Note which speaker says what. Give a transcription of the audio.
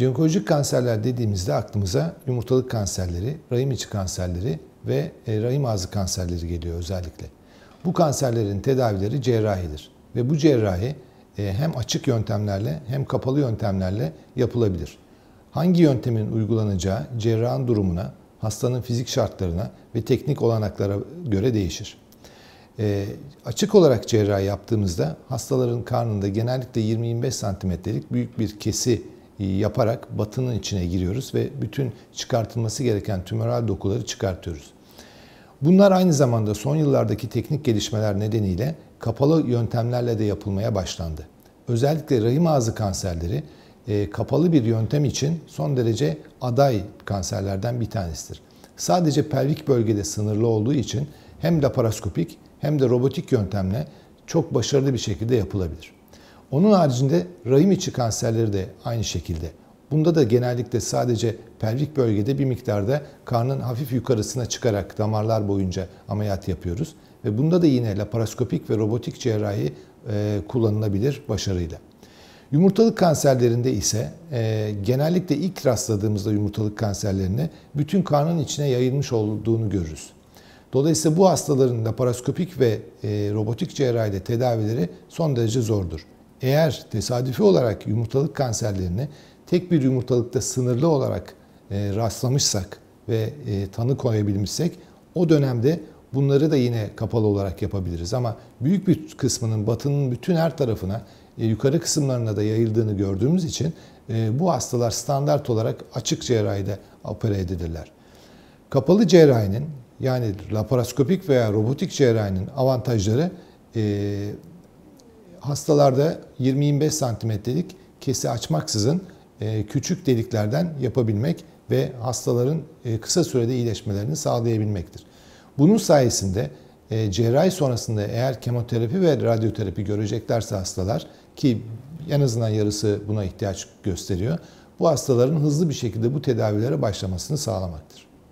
Speaker 1: Jinkolojik kanserler dediğimizde aklımıza yumurtalık kanserleri, rahim içi kanserleri ve e, rahim ağzı kanserleri geliyor özellikle. Bu kanserlerin tedavileri cerrahidir ve bu cerrahi e, hem açık yöntemlerle hem kapalı yöntemlerle yapılabilir. Hangi yöntemin uygulanacağı cerrahın durumuna, hastanın fizik şartlarına ve teknik olanaklara göre değişir. E, açık olarak cerrahi yaptığımızda hastaların karnında genellikle 20-25 santimetrelik büyük bir kesi e, yaparak batının içine giriyoruz ve bütün çıkartılması gereken tümöral dokuları çıkartıyoruz. Bunlar aynı zamanda son yıllardaki teknik gelişmeler nedeniyle kapalı yöntemlerle de yapılmaya başlandı. Özellikle rahim ağzı kanserleri e, kapalı bir yöntem için son derece aday kanserlerden bir tanesidir. Sadece pelvik bölgede sınırlı olduğu için hem laparoskopik hem de robotik yöntemle çok başarılı bir şekilde yapılabilir. Onun haricinde rahim içi kanserleri de aynı şekilde. Bunda da genellikle sadece pelvik bölgede bir miktarda karnın hafif yukarısına çıkarak damarlar boyunca ameliyat yapıyoruz. Ve bunda da yine laparoskopik ve robotik cerrahi e, kullanılabilir başarıyla. Yumurtalık kanserlerinde ise e, genellikle ilk rastladığımızda yumurtalık kanserlerine bütün karnın içine yayılmış olduğunu görürüz. Dolayısıyla bu hastaların laparoskopik ve e, robotik cerrahide tedavileri son derece zordur. Eğer tesadüfi olarak yumurtalık kanserlerini tek bir yumurtalıkta sınırlı olarak e, rastlamışsak ve e, tanı koyabilmişsek o dönemde bunları da yine kapalı olarak yapabiliriz. Ama büyük bir kısmının batının bütün her tarafına e, yukarı kısımlarına da yayıldığını gördüğümüz için e, bu hastalar standart olarak açık cerrahide opera edilirler. Kapalı cerrahinin yani laparoskopik veya robotik cerrahinin avantajları e, hastalarda 20-25 santimetrelik kesi açmaksızın e, küçük deliklerden yapabilmek ve hastaların e, kısa sürede iyileşmelerini sağlayabilmektir. Bunun sayesinde e, cerrahi sonrasında eğer kemoterapi ve radyoterapi göreceklerse hastalar ki en azından yarısı buna ihtiyaç gösteriyor. Bu hastaların hızlı bir şekilde bu tedavilere başlamasını sağlamaktır.